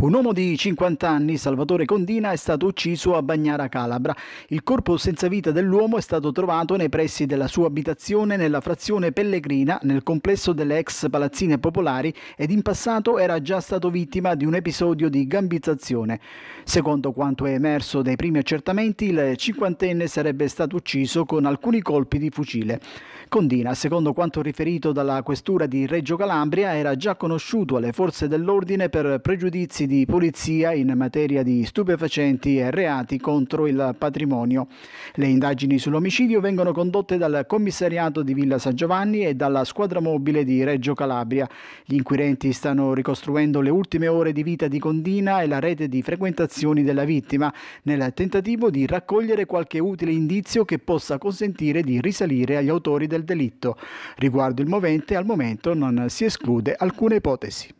Un uomo di 50 anni, Salvatore Condina, è stato ucciso a Bagnara Calabra. Il corpo senza vita dell'uomo è stato trovato nei pressi della sua abitazione nella frazione Pellegrina, nel complesso delle ex palazzine popolari ed in passato era già stato vittima di un episodio di gambizzazione. Secondo quanto è emerso dai primi accertamenti, il cinquantenne sarebbe stato ucciso con alcuni colpi di fucile. Condina, secondo quanto riferito dalla questura di Reggio Calabria, era già conosciuto alle forze dell'ordine per pregiudizi di polizia in materia di stupefacenti e reati contro il patrimonio. Le indagini sull'omicidio vengono condotte dal commissariato di Villa San Giovanni e dalla squadra mobile di Reggio Calabria. Gli inquirenti stanno ricostruendo le ultime ore di vita di Condina e la rete di frequentazioni della vittima, nel tentativo di raccogliere qualche utile indizio che possa consentire di risalire agli autori del del delitto. Riguardo il movente, al momento non si esclude alcuna ipotesi.